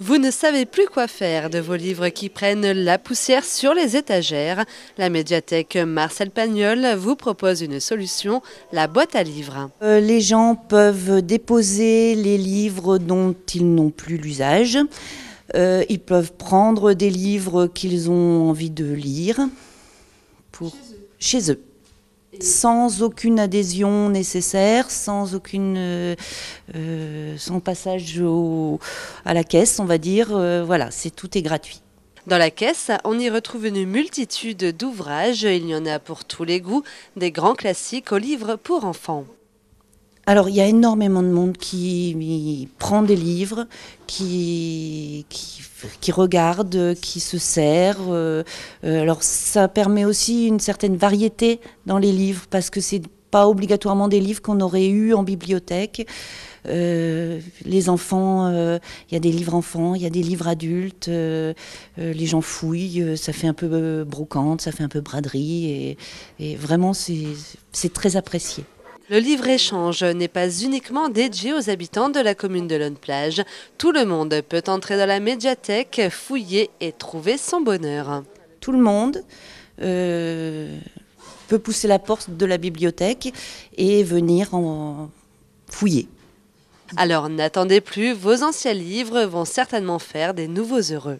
Vous ne savez plus quoi faire de vos livres qui prennent la poussière sur les étagères. La médiathèque Marcel Pagnol vous propose une solution, la boîte à livres. Euh, les gens peuvent déposer les livres dont ils n'ont plus l'usage. Euh, ils peuvent prendre des livres qu'ils ont envie de lire pour... Chez eux sans aucune adhésion nécessaire, sans aucune, euh, euh, sans passage à la caisse, on va dire. Euh, voilà, c'est tout est gratuit. Dans la caisse, on y retrouve une multitude d'ouvrages. Il y en a pour tous les goûts, des grands classiques aux livres pour enfants. Alors, il y a énormément de monde qui prend des livres, qui, qui, qui regarde, qui se sert. Euh, euh, alors, ça permet aussi une certaine variété dans les livres, parce que c'est pas obligatoirement des livres qu'on aurait eu en bibliothèque. Euh, les enfants, il y a des livres enfants, il y a des livres adultes, les gens fouillent, ça fait un peu brocante, ça fait un peu braderie, et, et vraiment c'est très apprécié. Le livre-échange n'est pas uniquement dédié aux habitants de la commune de Lonne-Plage. Tout le monde peut entrer dans la médiathèque, fouiller et trouver son bonheur. Tout le monde euh, peut pousser la porte de la bibliothèque et venir en fouiller. Alors n'attendez plus, vos anciens livres vont certainement faire des nouveaux heureux.